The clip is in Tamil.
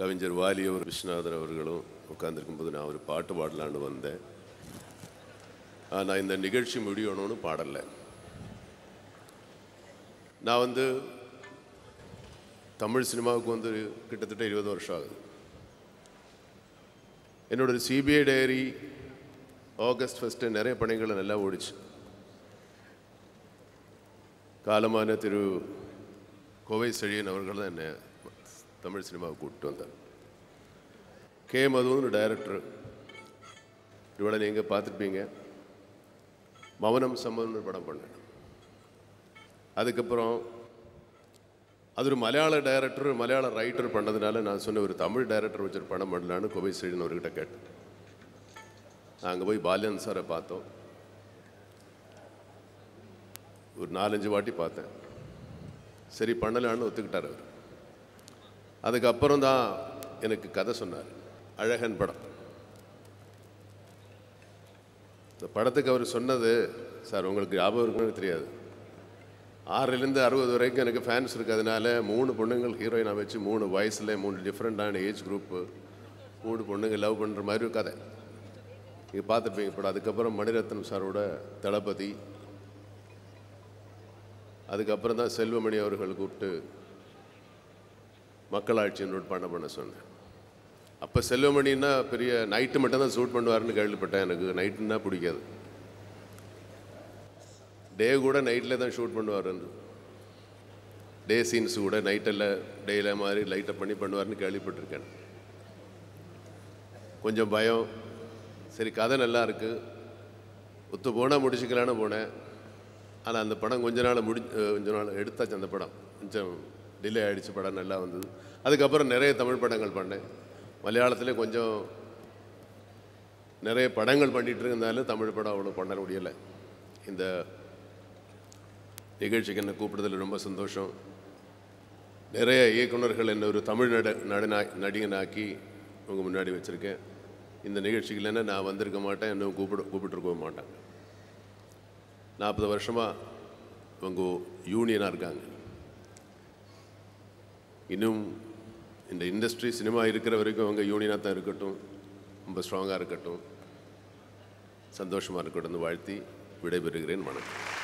கவிஞர் வாலியவர் விஸ்வநாதன் அவர்களும் உட்காந்துருக்கும் போது நான் ஒரு பாட்டு பாடலான்னு வந்தேன் நான் இந்த நிகழ்ச்சி முடியணும்னு பாடலை நான் வந்து தமிழ் சினிமாவுக்கு வந்து கிட்டத்தட்ட இருபது வருஷம் ஆகுது என்னோடய சிபிஐ டைரி ஆகஸ்ட் ஃபஸ்ட்டு நிறைய பணிகளை நல்லா ஓடிச்சு காலமான திரு கோவை செழியன் அவர்கள் தான் என்னை தமிழ் சினிமாவை கூப்பிட்டு வந்தார் கே மதுன்னு டைரக்டர் இவ்வளோ நீங்கள் பார்த்துருப்பீங்க மௌனம் சம்மன் படம் பண்ணேன் அதுக்கப்புறம் அது ஒரு மலையாள டைரக்டர் மலையாள ரைட்டர் பண்ணதுனால நான் சொன்ன ஒரு தமிழ் டைரக்டர் வச்சு படம் பண்ணலான்னு கோபை ஸ்ரீன் அவர்கிட்ட கேட்டேன் நாங்கள் போய் பாலியன் சாரை பார்த்தோம் ஒரு நாலஞ்சு வாட்டி பார்த்தேன் சரி பண்ணலான்னு ஒத்துக்கிட்டார் அவர் அதுக்கப்புறம் தான் எனக்கு கதை சொன்னார் அழகன் படம் இந்த படத்துக்கு அவர் சொன்னது சார் உங்களுக்கு ஞாபகம் இருக்குன்னு தெரியாது ஆறுலேருந்து அறுபது வரைக்கும் எனக்கு ஃபேன்ஸ் இருக்கிறதுனால மூணு பொண்ணுங்கள் ஹீரோயினாக வச்சு மூணு வயசில் மூணு டிஃப்ரெண்ட்டான ஏஜ் குரூப்பு மூணு பொண்ணுங்க லவ் பண்ணுற மாதிரி ஒரு கதை நீங்கள் பார்த்துருப்பீங்க படம் அதுக்கப்புறம் மணிரத்னம் சாரோட தளபதி அதுக்கப்புறம் தான் செல்வமணி அவர்கள் கூப்பிட்டு மக்களாட்சி நோட் பண்ண பண்ண சொன்னேன் அப்போ செல்வமணின்னா பெரிய நைட்டு மட்டும்தான் ஷூட் பண்ணுவார்னு கேள்விப்பட்டேன் எனக்கு நைட்டுன்னா பிடிக்காது டே கூட நைட்டில் தான் ஷூட் பண்ணுவார் டே சீன்ஸ் கூட நைட்டில் டேயில் மாதிரி லைட்டை பண்ணி பண்ணுவார்னு கேள்விப்பட்டிருக்கேன் கொஞ்சம் பயம் சரி கதை நல்லா இருக்குது ஒத்து போனால் முடிச்சுக்கலான்னு போனேன் ஆனால் அந்த படம் கொஞ்ச நாள் முடி கொஞ்ச நாள் எடுத்தாச்சு அந்த படம் கொஞ்சம் டிலே ஆகிடுச்சு படம் நல்லா வந்தது அதுக்கப்புறம் நிறைய தமிழ் படங்கள் பண்ணேன் மலையாளத்தில் கொஞ்சம் நிறைய படங்கள் பண்ணிகிட்டு இருந்தாலும் தமிழ் படம் அவ்வளோ பண்ண முடியலை இந்த நிகழ்ச்சிக்கு என்னை கூப்பிடுதல் ரொம்ப சந்தோஷம் நிறைய இயக்குநர்கள் என்னை ஒரு தமிழ் நட நடனா நடிகனாக்கி உங்கள் முன்னாடி வச்சுருக்கேன் இந்த நிகழ்ச்சிகள் என்ன நான் வந்திருக்க மாட்டேன் இன்னும் கூப்பிட கூப்பிட்டுருக்க மாட்டேன் நாற்பது வருஷமாக இவங்க யூனியனாக இருக்காங்க இன்னும் இந்த இண்டஸ்ட்ரி சினிமா இருக்கிற வரைக்கும் அவங்க யூனியனாக தான் இருக்கட்டும் ரொம்ப ஸ்ட்ராங்காக இருக்கட்டும் சந்தோஷமாக இருக்கட்டும் வாழ்த்தி விடைபெறுகிறேன் வணக்கம்